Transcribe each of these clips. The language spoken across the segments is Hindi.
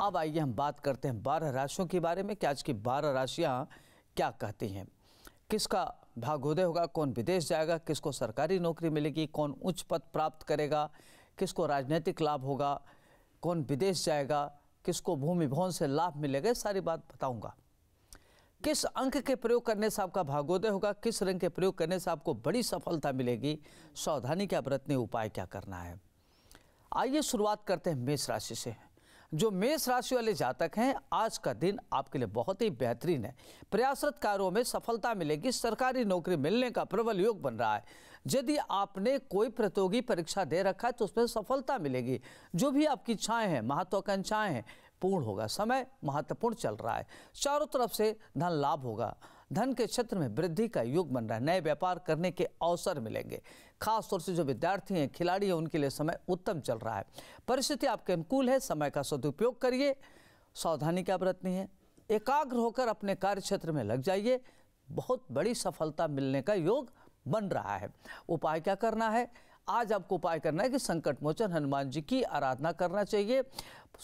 अब आइए हम बात करते हैं बारह राशियों के बारे में कि आज की बारह राशियाँ क्या कहती हैं किसका भागोदय होगा कौन विदेश जाएगा किसको सरकारी नौकरी मिलेगी कौन उच्च पद प्राप्त करेगा किसको राजनीतिक लाभ होगा कौन विदेश जाएगा किसको भूमि भवन से लाभ मिलेगा सारी बात बताऊंगा किस अंक के प्रयोग करने से आपका भागोदय होगा किस रंग के प्रयोग करने से आपको बड़ी सफलता मिलेगी सावधानी क्या बरतने उपाय क्या करना है आइए शुरुआत करते हैं मेष राशि से जो मेष राशि वाले जातक हैं आज का दिन आपके लिए बहुत ही बेहतरीन है प्रयासरत कार्यों में सफलता मिलेगी सरकारी नौकरी मिलने का प्रबल योग बन रहा है यदि आपने कोई प्रतियोगी परीक्षा दे रखा है तो उसमें सफलता मिलेगी जो भी आपकी इच्छाएं हैं महत्वाकांक्षाएं हैं पूर्ण होगा समय महत्वपूर्ण चल रहा है चारों तरफ से धन लाभ होगा धन के क्षेत्र में वृद्धि का युग बन रहा है नए व्यापार करने के अवसर मिलेंगे खासतौर से जो विद्यार्थी हैं खिलाड़ी हैं उनके लिए समय उत्तम चल रहा है परिस्थिति आपके अनुकूल है समय का सदुपयोग करिए सावधानी क्या बरतनी है एकाग्र होकर अपने कार्य क्षेत्र में लग जाइए बहुत बड़ी सफलता मिलने का योग बन रहा है उपाय क्या करना है आज आपको उपाय करना है कि संकट मोचन हनुमान जी की आराधना करना चाहिए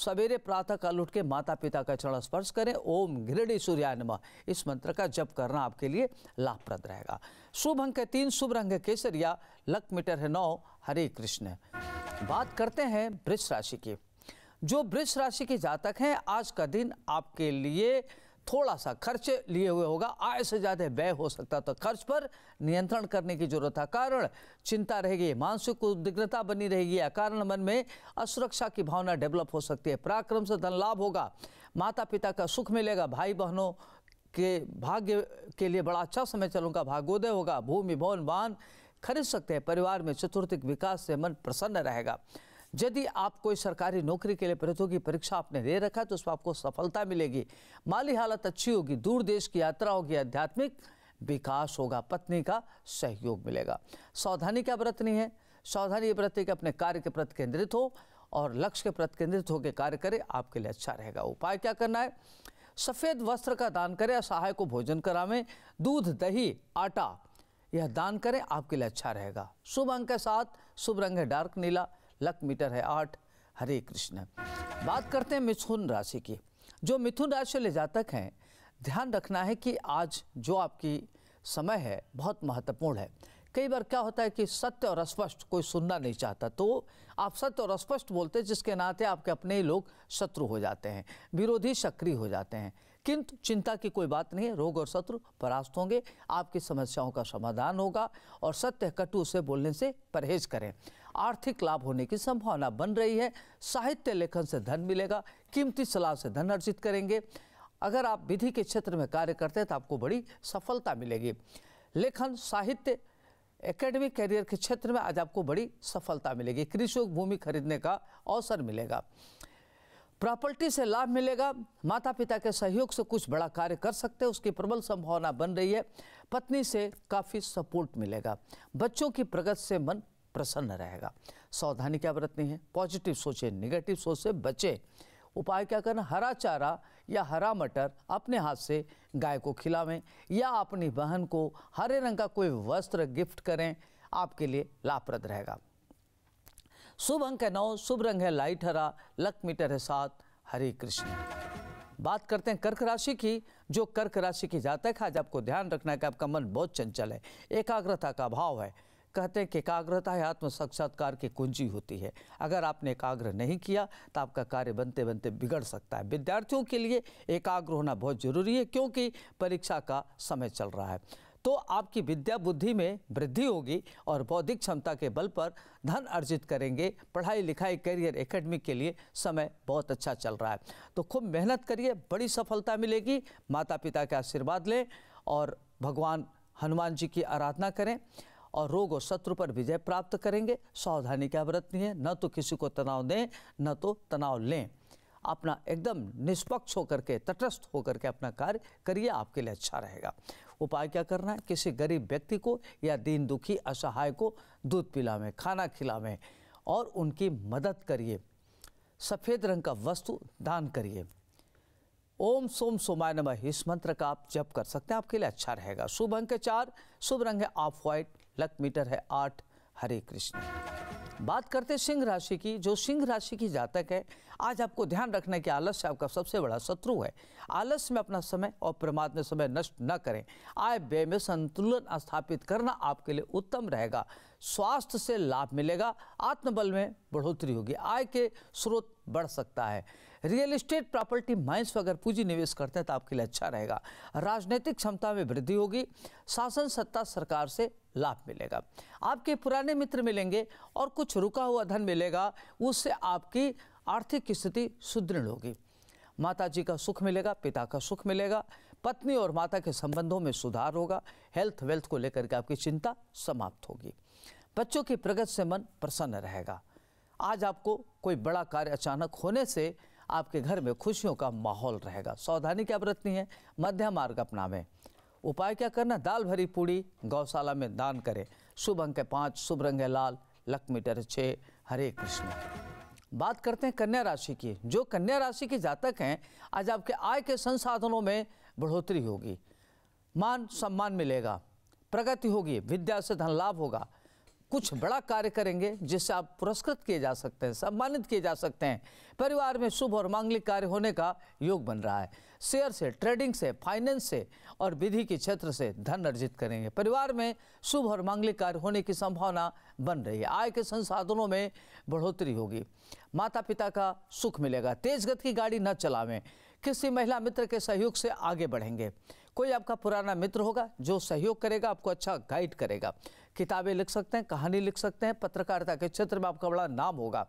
सवेरे प्रातः काल उठ के माता पिता का चरण स्पर्श करें ओम घृणी सूर्या नम इस मंत्र का जप करना आपके लिए लाभप्रद रहेगा शुभ अंक है तीन शुभ रंग केसरिया लक मीटर है नौ हरे कृष्ण बात करते हैं वृक्ष राशि की जो वृक्ष राशि के जातक हैं आज का दिन आपके लिए थोड़ा सा खर्च लिए हुए होगा आय से ज़्यादा व्यय हो सकता तो खर्च पर नियंत्रण करने की जरूरत है कारण चिंता रहेगी मानसिक उद्विग्नता बनी रहेगी कारण मन में असुरक्षा की भावना डेवलप हो सकती है पराक्रम से धन लाभ होगा माता पिता का सुख मिलेगा भाई बहनों के भाग्य के लिए बड़ा अच्छा समय चलूंगा भाग्योदय होगा भूमि भवन वाहन खरीद सकते हैं परिवार में चतुर्थिक विकास से मन प्रसन्न रहेगा यदि आप कोई सरकारी नौकरी के लिए प्रतियोगी परीक्षा आपने दे रखा है तो उसमें आपको सफलता मिलेगी माली हालत अच्छी होगी दूर देश की यात्रा होगी आध्यात्मिक विकास होगा पत्नी का सहयोग मिलेगा सावधानी क्या बरतनी है सावधानी बरतनी कि अपने कार्य के प्रति केंद्रित हो और लक्ष्य के प्रति केंद्रित होकर कार्य करें आपके लिए अच्छा रहेगा उपाय क्या करना है सफ़ेद वस्त्र का दान करें असहाय को भोजन करावें दूध दही आटा यह दान करें आपके लिए अच्छा रहेगा शुभ अंक के साथ शुभ रंग है डार्क नीला लक मीटर है आठ हरे कृष्ण बात करते हैं मिथुन राशि की जो मिथुन राशि ले जातक हैं ध्यान रखना है कि आज जो आपकी समय है बहुत महत्वपूर्ण है कई बार क्या होता है कि सत्य और अस्पष्ट कोई सुनना नहीं चाहता तो आप सत्य और अस्पष्ट बोलते जिसके नाते आपके अपने ही लोग शत्रु हो जाते हैं विरोधी सक्रिय हो जाते हैं किंतु चिंता की कोई बात नहीं है रोग और शत्रु परास्त होंगे आपकी समस्याओं का समाधान होगा और सत्य कटु से बोलने से परहेज करें आर्थिक लाभ होने की संभावना बन रही है साहित्य लेखन से धन मिलेगा कीमती सलाह से धन अर्जित करेंगे अगर आप विधि के क्षेत्र में कार्य करते हैं तो आपको बड़ी सफलता मिलेगी लेखन साहित्य एकेडमिक करियर के क्षेत्र में आज आपको बड़ी सफलता मिलेगी कृषि भूमि खरीदने का अवसर मिलेगा प्रॉपर्टी से लाभ मिलेगा माता पिता के सहयोग से कुछ बड़ा कार्य कर सकते हैं उसकी प्रबल संभावना बन रही है पत्नी से काफ़ी सपोर्ट मिलेगा बच्चों की प्रगति से मन प्रसन्न रहेगा सावधानी क्या बरतनी है पॉजिटिव सोचें निगेटिव सोच से बचें उपाय क्या करना हरा चारा या हरा मटर अपने हाथ से गाय को खिलावें या अपनी बहन को हरे रंग का कोई वस्त्र गिफ्ट करें आपके लिए लाभप्रद रहेगा शुभ अंक है नौ शुभ रंग है लाइट हरा लक मीटर है सात हरे कृष्ण बात करते हैं कर्क राशि की जो कर्क राशि की जातक है आज आपको ध्यान रखना है कि आपका मन बहुत चंचल है एकाग्रता का अभाव है कहते हैं कि एकाग्रता ही आत्म साक्षात्कार की कुंजी होती है अगर आपने एकाग्र नहीं किया तो आपका कार्य बनते बनते बिगड़ सकता है विद्यार्थियों के लिए एकाग्र होना बहुत जरूरी है क्योंकि परीक्षा का समय चल रहा है तो आपकी विद्या बुद्धि में वृद्धि होगी और बौद्धिक क्षमता के बल पर धन अर्जित करेंगे पढ़ाई लिखाई करियर एकेडमी के लिए समय बहुत अच्छा चल रहा है तो खूब मेहनत करिए बड़ी सफलता मिलेगी माता पिता के आशीर्वाद लें और भगवान हनुमान जी की आराधना करें और रोग और शत्रु पर विजय प्राप्त करेंगे सावधानी क्या बरतनी है न तो किसी को तनाव दें न तो तनाव लें अपना एकदम निष्पक्ष होकर के तटस्थ होकर के अपना कार्य करिए आपके लिए अच्छा रहेगा उपाय क्या करना है किसी गरीब व्यक्ति को या दीन दुखी असहाय को दूध पिलावें खाना खिलावें और उनकी मदद करिए सफ़ेद रंग का वस्तु दान करिए ओम सोम सोमाय नमः इस मंत्र का आप जप कर सकते हैं आपके लिए अच्छा रहेगा शुभ अंक चार शुभ रंग है ऑफ व्हाइट लक मीटर है आठ हरे कृष्ण बात करते सिंह राशि की जो सिंह राशि की जातक है आज आपको ध्यान रखना कि आलस आपका सबसे बड़ा शत्रु है आलस में अपना समय और प्रमाद में समय नष्ट न करें आय व्यय में संतुलन स्थापित करना आपके लिए उत्तम रहेगा स्वास्थ्य से लाभ मिलेगा आत्मबल में बढ़ोतरी होगी आय के स्रोत बढ़ सकता है रियल इस्टेट प्रॉपर्टी माइंस पर अगर पूंजी निवेश करते हैं तो आपके लिए अच्छा रहेगा राजनीतिक क्षमता में वृद्धि होगी शासन सत्ता सरकार से लाभ मिलेगा आपके पुराने मित्र मिलेंगे और कुछ रुका हुआ धन मिलेगा उससे आपकी आर्थिक स्थिति सुदृढ़ होगी माता जी का सुख मिलेगा पिता का सुख मिलेगा पत्नी और माता के संबंधों में सुधार होगा हेल्थ वेल्थ को लेकर के आपकी चिंता समाप्त होगी बच्चों की प्रगति से मन प्रसन्न रहेगा आज आपको कोई बड़ा कार्य अचानक होने से आपके घर में खुशियों का माहौल रहेगा सावधानी क्या बरतनी है मध्य मार्ग अपनावें उपाय क्या करना दाल भरी पूड़ी गौशाला में दान करें शुभ अंक है पाँच शुभ रंग है लाल लक मीटर छः हरे कृष्ण बात करते हैं कन्या राशि की जो कन्या राशि के जातक हैं आज आपके आय के संसाधनों में बढ़ोतरी होगी मान सम्मान मिलेगा प्रगति होगी विद्या से धन लाभ होगा कुछ बड़ा कार्य करेंगे जिससे आप पुरस्कृत किए जा सकते हैं सम्मानित किए जा सकते हैं परिवार में शुभ और मांगलिक कार्य होने का योग बन रहा है शेयर से ट्रेडिंग से फाइनेंस से और विधि के क्षेत्र से धन अर्जित करेंगे परिवार में शुभ और मांगलिक कार्य होने की संभावना बन रही है आय के संसाधनों में बढ़ोतरी होगी माता पिता का सुख मिलेगा तेज गति की गाड़ी न चलावें किसी महिला मित्र के सहयोग से आगे बढ़ेंगे कोई आपका पुराना मित्र होगा जो सहयोग करेगा आपको अच्छा गाइड करेगा किताबें लिख सकते हैं कहानी लिख सकते हैं पत्रकारिता के क्षेत्र में आपका बड़ा नाम होगा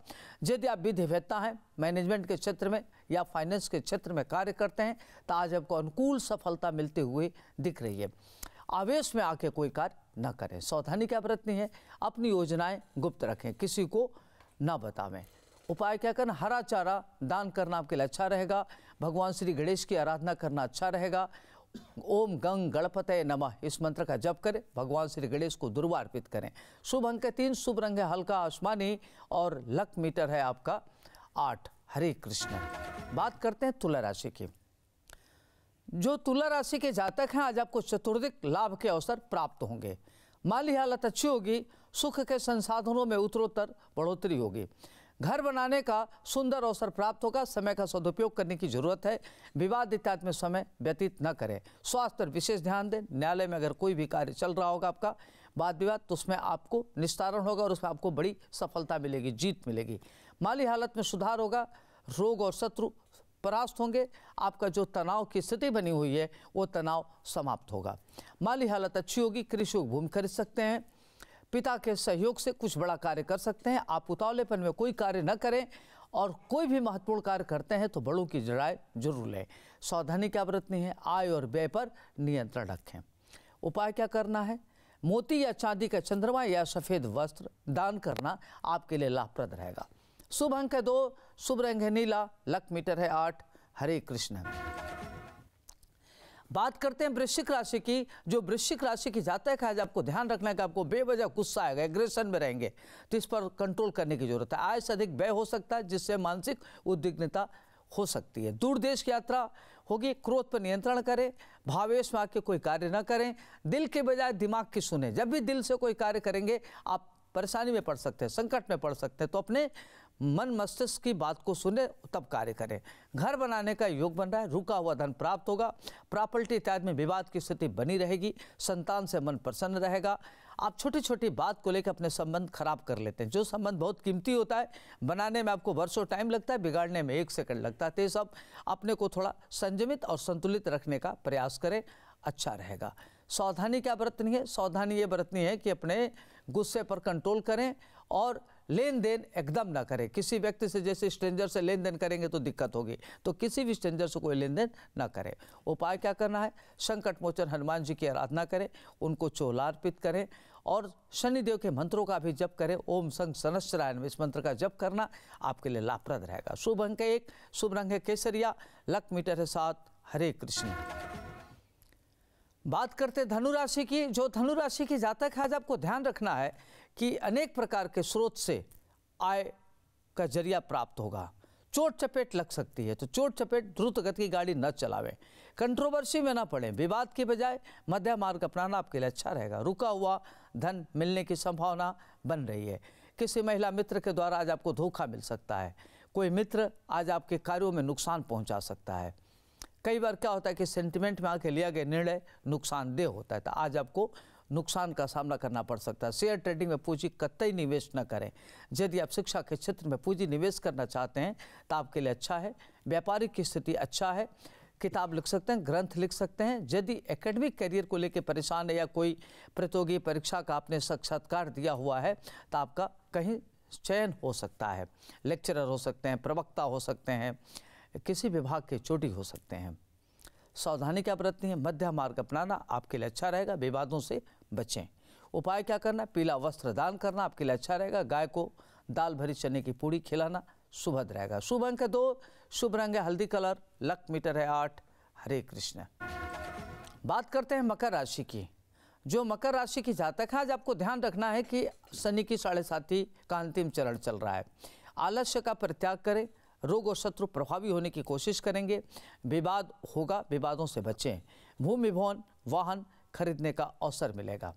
यदि आप विधिवेत्ता हैं मैनेजमेंट के क्षेत्र में या फाइनेंस के क्षेत्र में कार्य करते हैं तो आज आपको अनुकूल सफलता मिलते हुए दिख रही है आवेश में आके कोई कार्य न करें सावधानी क्या बरतनी है अपनी योजनाएं गुप्त रखें किसी को ना बतावें उपाय क्या करना हरा चारा दान करना आपके लिए अच्छा रहेगा भगवान श्री गणेश की आराधना करना अच्छा रहेगा ओम गंग गणपत नमः इस मंत्र का जप करें भगवान श्री गणेश को दुर्वा अर्पित करें शुभ अंक है तीन शुभ रंग है हल्का आसमानी और लक मीटर है आपका आठ हरे कृष्ण बात करते हैं तुला राशि की जो तुला राशि के जातक हैं आज आपको चतुर्दिक लाभ के अवसर प्राप्त होंगे माली हालत अच्छी होगी सुख के संसाधनों में उत्तरोत्तर बढ़ोतरी होगी घर बनाने का सुंदर अवसर प्राप्त होगा समय का सदुपयोग करने की जरूरत है विवाद इत्यादि में समय व्यतीत न करें स्वास्थ्य पर विशेष ध्यान दें न्यायालय में अगर कोई भी कार्य चल रहा होगा आपका वाद विवाद तो उसमें आपको निस्तारण होगा और उसमें आपको बड़ी सफलता मिलेगी जीत मिलेगी माली हालत में सुधार होगा रोग और शत्रु परास्त होंगे आपका जो तनाव की स्थिति बनी हुई है वो तनाव समाप्त होगा माली हालत अच्छी होगी कृषि भूमि खरीद सकते हैं पिता के सहयोग से कुछ बड़ा कार्य कर सकते हैं आप उतावलेपन में कोई कार्य न करें और कोई भी महत्वपूर्ण कार्य करते हैं तो बड़ों की जड़ाए जरूर लें सावधानी क्या बरतनी है आय और व्यय पर नियंत्रण रखें उपाय क्या करना है मोती या चांदी का चंद्रमा या सफ़ेद वस्त्र दान करना आपके लिए लाभप्रद रहेगा शुभ अंक है दो शुभ रंग है नीला लक मीटर है आठ हरे कृष्ण बात करते हैं वृश्चिक राशि की जो वृश्चिक राशि की जातक है आज आपको ध्यान रखना है कि आपको बेवजह गुस्सा आएगा एग्रेशन में रहेंगे तो इस पर कंट्रोल करने की जरूरत है आय से अधिक व्यय हो सकता है जिससे मानसिक उद्विग्नता हो सकती है दूर देश की यात्रा होगी क्रोध पर नियंत्रण करें भावेश में आके कोई कार्य ना करें दिल के बजाय दिमाग की सुने जब भी दिल से कोई कार्य करेंगे आप परेशानी में पड़ सकते हैं संकट में पड़ सकते हैं तो अपने मन मस्तिष्क की बात को सुने तब कार्य करें घर बनाने का योग बन रहा है रुका हुआ धन प्राप्त होगा प्रॉपर्टी इत्यादि में विवाद की स्थिति बनी रहेगी संतान से मन प्रसन्न रहेगा आप छोटी छोटी बात को लेकर अपने संबंध खराब कर लेते हैं जो संबंध बहुत कीमती होता है बनाने में आपको वर्षों टाइम लगता है बिगाड़ने में एक सेकंड लगता है तो ये सब अपने को थोड़ा संयमित और संतुलित रखने का प्रयास करें अच्छा रहेगा सावधानी क्या बरतनी है सावधानी ये बरतनी है कि अपने गुस्से पर कंट्रोल करें और लेन देन एकदम ना करें किसी व्यक्ति से जैसे स्ट्रेंजर से लेन देन करेंगे तो दिक्कत होगी तो किसी भी स्ट्रेंजर से कोई लेन देन ना करें उपाय क्या करना है संकट मोचन हनुमान जी की आराधना करें उनको चोला अर्पित करें और शनिदेव के मंत्रों का भी जप करें ओम संग सनश्चरायण इस मंत्र का जप करना आपके लिए लाभप्रद रहेगा शुभ अंक एक शुभ रंग है केसरिया लक मीटर है सात हरे कृष्ण बात करते धनुराशि की जो धनुराशि की जातक है आज आपको ध्यान रखना है कि अनेक प्रकार के स्रोत से आय का जरिया प्राप्त होगा चोट चपेट लग सकती है तो चोट चपेट द्रुत गति की गाड़ी न चलावें कंट्रोवर्सी में ना पड़ें विवाद के बजाय मध्य मार्ग अपनाना आपके लिए अच्छा रहेगा रुका हुआ धन मिलने की संभावना बन रही है किसी महिला मित्र के द्वारा आज आपको धोखा मिल सकता है कोई मित्र आज आपके कार्यों में नुकसान पहुंचा सकता है कई बार क्या होता है कि सेंटिमेंट में आके लिया गया निर्णय नुकसानदेह होता है तो आज आपको नुकसान का सामना करना पड़ सकता है शेयर ट्रेडिंग में पूंजी कतई निवेश न करें यदि आप शिक्षा के क्षेत्र में पूंजी निवेश करना चाहते हैं तो आपके लिए अच्छा है व्यापारिक की स्थिति अच्छा है किताब लिख सकते हैं ग्रंथ लिख सकते हैं यदि एकेडमिक करियर को लेकर परेशान है या कोई प्रतियोगी परीक्षा का आपने साक्षात्कार दिया हुआ है तो आपका कहीं चयन हो सकता है लेक्चरर हो सकते हैं प्रवक्ता हो सकते हैं किसी विभाग के चोटी हो सकते हैं सावधानी क्या बरतनी है मध्य मार्ग अपनाना आपके लिए अच्छा रहेगा विवादों से बचें उपाय क्या करना है पीला वस्त्र दान करना आपके लिए अच्छा रहेगा गाय को दाल भरी चने की पूड़ी खिलाना सुभद रहेगा शुभ अंक है दो शुभ रंग है हल्दी कलर लक मीटर है आठ हरे कृष्ण बात करते हैं मकर राशि की जो मकर राशि की जातक है आज आपको ध्यान रखना है कि शनि की साढ़े साथी का अंतिम चरण चल रहा है आलस्य का परित्याग करें रोग और शत्रु प्रभावी होने की कोशिश करेंगे विवाद होगा विवादों से बचें भूमि भवन वाहन खरीदने का अवसर मिलेगा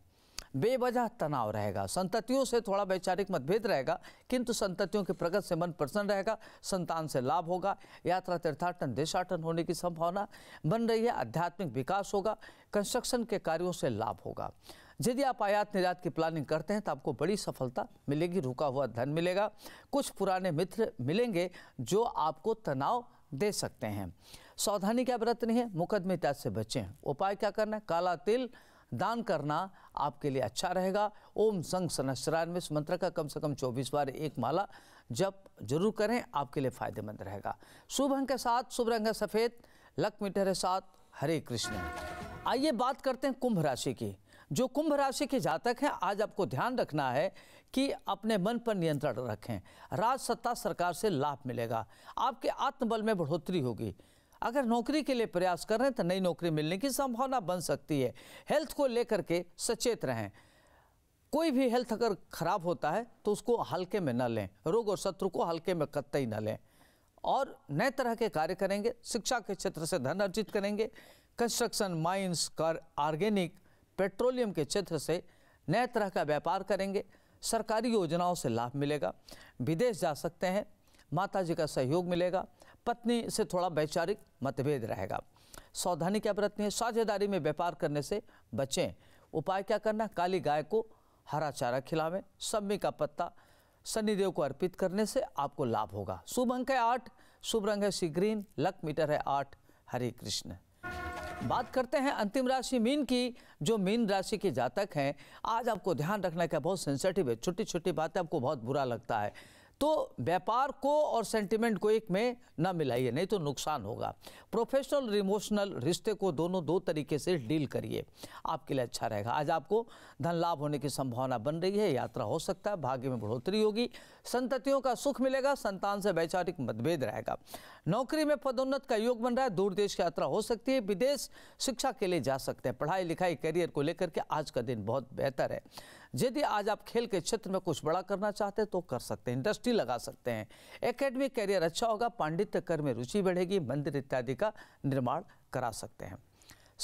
बेवजह तनाव रहेगा संततियों से थोड़ा वैचारिक मतभेद रहेगा किंतु संततियों की प्रगति से मन प्रसन्न रहेगा संतान से लाभ होगा यात्रा तीर्थाटन देशाटन होने की संभावना बन रही है आध्यात्मिक विकास होगा कंस्ट्रक्शन के कार्यों से लाभ होगा यदि आप आयात निर्यात की प्लानिंग करते हैं तो आपको बड़ी सफलता मिलेगी रुका हुआ धन मिलेगा कुछ पुराने मित्र मिलेंगे जो आपको तनाव दे सकते हैं सावधानी क्या बरतनी है मुकदमे तज से बचें उपाय क्या करना है काला तिल दान करना आपके लिए अच्छा रहेगा ओम संग सनस्त्रान में इस मंत्र का कम से कम 24 बार एक माला जब जरूर करें आपके लिए फायदेमंद रहेगा शुभ अंक के साथ शुभ रंग है सफ़ेद लक मीटर है साथ हरे कृष्ण आइए बात करते हैं कुंभ राशि की जो कुंभ राशि के जातक हैं आज आपको ध्यान रखना है कि अपने मन पर नियंत्रण रखें राजसत्ता सत्ता सरकार से लाभ मिलेगा आपके आत्मबल में बढ़ोतरी होगी अगर नौकरी के लिए प्रयास कर रहे हैं तो नई नौकरी मिलने की संभावना बन सकती है हेल्थ को लेकर के सचेत रहें कोई भी हेल्थ अगर खराब होता है तो उसको हल्के में न लें रोग और शत्रु को हल्के में ही न लें और नए तरह के कार्य करेंगे शिक्षा के क्षेत्र से धन अर्जित करेंगे कंस्ट्रक्शन माइंस कर ऑर्गेनिक पेट्रोलियम के क्षेत्र से नए तरह का व्यापार करेंगे सरकारी योजनाओं से लाभ मिलेगा विदेश जा सकते हैं माता जी का सहयोग मिलेगा पत्नी से थोड़ा वैचारिक मतभेद रहेगा सावधानी क्या बरतनी है साझेदारी में व्यापार करने से बचें उपाय क्या करना काली गाय को हरा चारा खिलावें सम्मी का पत्ता शनिदेव को अर्पित करने से आपको लाभ होगा शुभ अंक है आठ शुभ रंग है सी ग्रीन लक मीटर है आठ हरे कृष्ण बात करते हैं अंतिम राशि मीन की जो मीन राशि के जातक हैं आज आपको ध्यान रखना क्या बहुत सेंसिटिव है छोटी छोटी बातें आपको बहुत बुरा लगता है तो व्यापार को और सेंटिमेंट को एक में ना मिलाइए नहीं तो नुकसान होगा प्रोफेशनल और इमोशनल रिश्ते को दोनों दो तरीके से डील करिए आपके लिए अच्छा रहेगा आज आपको धन लाभ होने की संभावना बन रही है यात्रा हो सकता है भाग्य में बढ़ोतरी होगी संततियों का सुख मिलेगा संतान से वैचारिक मतभेद रहेगा नौकरी में पदोन्नत का योग बन रहा है दूर देश की यात्रा हो सकती है विदेश शिक्षा के लिए जा सकते हैं पढ़ाई लिखाई करियर को लेकर के आज का दिन बहुत बेहतर है यदि आज आप खेल के क्षेत्र में कुछ बड़ा करना चाहते हैं तो कर सकते हैं इंडस्ट्री लगा सकते हैं एकेडमिक करियर अच्छा होगा पांडित्य कर में रुचि बढ़ेगी मंदिर इत्यादि का निर्माण करा सकते हैं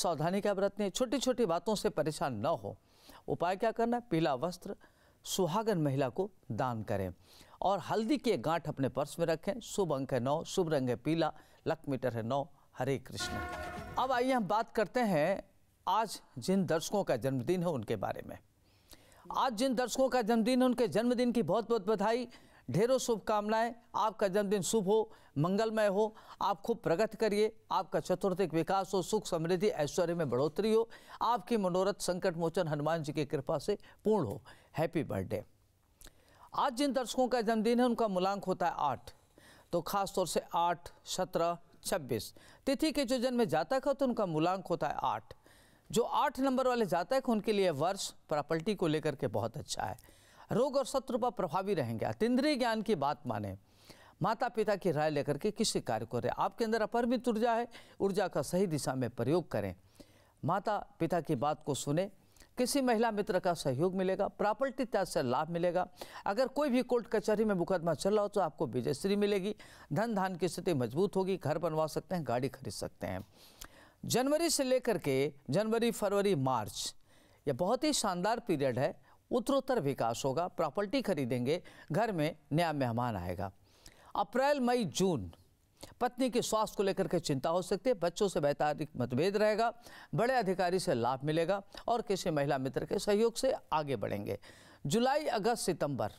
सावधानी क्या बरतनी छोटी छोटी बातों से परेशान न हो उपाय क्या करना पीला वस्त्र सुहागन महिला को दान करें और हल्दी के गांठ अपने पर्स में रखें शुभ अंक है नौ शुभ रंग है पीला लक मीटर है नौ हरे कृष्ण अब आइए हम बात करते हैं आज जिन दर्शकों का जन्मदिन है उनके बारे में आज जिन दर्शकों का जन्मदिन है उनके जन्मदिन की बहुत बहुत बधाई ढेरों शुभकामनाएं आपका जन्मदिन शुभ हो मंगलमय हो आप खूब प्रगति करिए आपका चतुर्थिक विकास हो सुख समृद्धि ऐश्वर्य में बढ़ोतरी हो आपकी मनोरथ संकट मोचन हनुमान जी की कृपा से पूर्ण हो हैप्पी बर्थडे आज जिन दर्शकों का जन्मदिन है उनका मूलांक होता है आठ तो खास तौर से आठ सत्रह छब्बीस तिथि के जो जन्म जातक था तो उनका मूलांक होता है आठ जो आठ नंबर वाले जातक उनके लिए वर्ष प्रॉपर्टी को लेकर के बहुत अच्छा है रोग और शत्रु पर प्रभावी रहेंगे अतिद्रीय ज्ञान की बात माने माता पिता की राय लेकर के किसी कार्य को करें आपके अंदर अपरमित ऊर्जा है ऊर्जा का सही दिशा में प्रयोग करें माता पिता की बात को सुने किसी महिला मित्र का सहयोग मिलेगा प्रॉपर्टी त्याग से लाभ मिलेगा अगर कोई भी कोर्ट कचहरी में मुकदमा चल रहा हो तो आपको विजयश्री मिलेगी धन धान की स्थिति मजबूत होगी घर बनवा सकते हैं गाड़ी खरीद सकते हैं जनवरी से लेकर के जनवरी फरवरी मार्च ये बहुत ही शानदार पीरियड है उत्तरोत्तर विकास होगा प्रॉपर्टी खरीदेंगे घर में नया मेहमान आएगा अप्रैल मई जून पत्नी के स्वास्थ्य को लेकर के चिंता हो सकती है बच्चों से वैचारिक मतभेद रहेगा बड़े अधिकारी से लाभ मिलेगा और किसी महिला मित्र के सहयोग से आगे बढ़ेंगे जुलाई अगस्त सितंबर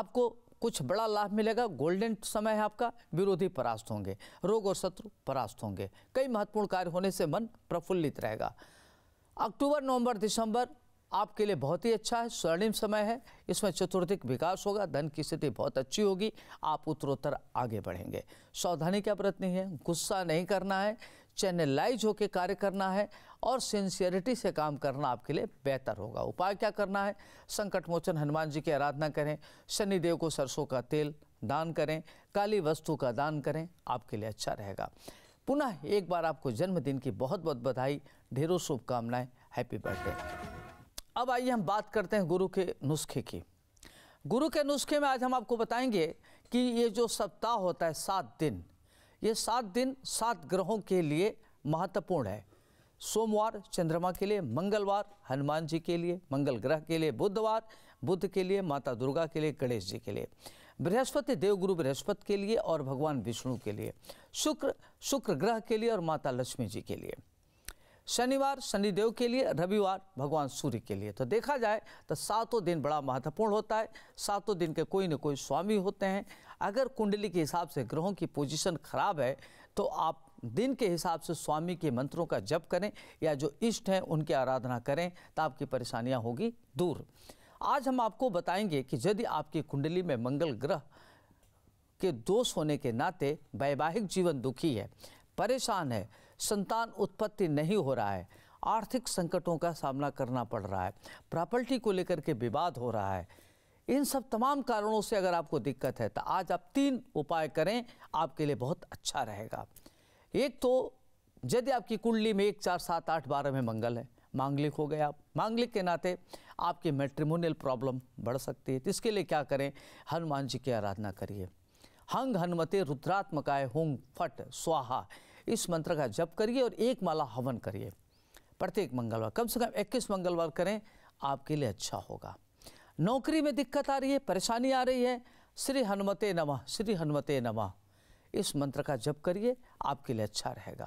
आपको कुछ बड़ा लाभ मिलेगा गोल्डन समय है आपका विरोधी परास्त होंगे रोग और शत्रु परास्त होंगे कई महत्वपूर्ण कार्य होने से मन प्रफुल्लित रहेगा अक्टूबर नवंबर दिसंबर आपके लिए बहुत ही अच्छा है स्वर्णिम समय है इसमें चतुर्थिक विकास होगा धन की स्थिति बहुत अच्छी होगी आप उत्तरोत्तर आगे बढ़ेंगे सावधानी क्या बरतनी है गुस्सा नहीं करना है चैनलाइज होकर कार्य करना है और सिंसियरिटी से काम करना आपके लिए बेहतर होगा उपाय क्या करना है संकट मोचन हनुमान जी की आराधना करें शनिदेव को सरसों का तेल दान करें काली वस्तु का दान करें आपके लिए अच्छा रहेगा पुनः एक बार आपको जन्मदिन की बहुत बहुत बधाई ढेरों शुभकामनाएं हैप्पी बर्थडे अब आइए हम बात करते हैं गुरु के नुस्खे की गुरु के नुस्खे में आज हम आपको बताएंगे कि ये जो सप्ताह होता है सात दिन ये सात दिन सात ग्रहों के लिए महत्वपूर्ण है सोमवार चंद्रमा के लिए मंगलवार हनुमान जी के लिए मंगल ग्रह के लिए बुधवार बुद्ध के लिए माता दुर्गा के लिए गणेश जी के लिए बृहस्पति देवगुरु बृहस्पति के लिए और भगवान विष्णु के लिए शुक्र शुक्र ग्रह के लिए और माता लक्ष्मी जी के लिए शनिवार शनिदेव के लिए रविवार भगवान सूर्य के लिए तो देखा जाए तो सातों दिन बड़ा महत्वपूर्ण होता है सातों दिन के कोई ना कोई स्वामी होते हैं अगर कुंडली के हिसाब से ग्रहों की पोजीशन खराब है तो आप दिन के हिसाब से स्वामी के मंत्रों का जप करें या जो इष्ट हैं उनकी आराधना करें तो आपकी परेशानियाँ होगी दूर आज हम आपको बताएंगे कि यदि आपकी कुंडली में मंगल ग्रह के दोष होने के नाते वैवाहिक जीवन दुखी है परेशान है संतान उत्पत्ति नहीं हो रहा है आर्थिक संकटों का सामना करना पड़ रहा है प्रॉपर्टी को लेकर के विवाद हो रहा है इन सब तमाम कारणों से अगर आपको दिक्कत है तो आज आप तीन उपाय करें आपके लिए बहुत अच्छा रहेगा एक तो यदि आपकी कुंडली में एक चार सात आठ बारह में मंगल है मांगलिक हो गए आप मांगलिक के नाते आपकी मेट्रिमोनियल प्रॉब्लम बढ़ सकती है तो इसके लिए क्या करें हनुमान जी की आराधना करिए हंग हनुमते रुद्रात्मकाय हुंग फट स्वाहा इस मंत्र का जप करिए और एक माला हवन करिए प्रत्येक मंगलवार कम से कम इक्कीस मंगलवार करें आपके लिए अच्छा होगा नौकरी में दिक्कत आ रही है परेशानी आ रही है श्री हनुमते नमः श्री हनुमते नमः इस मंत्र का जप करिए आपके लिए अच्छा रहेगा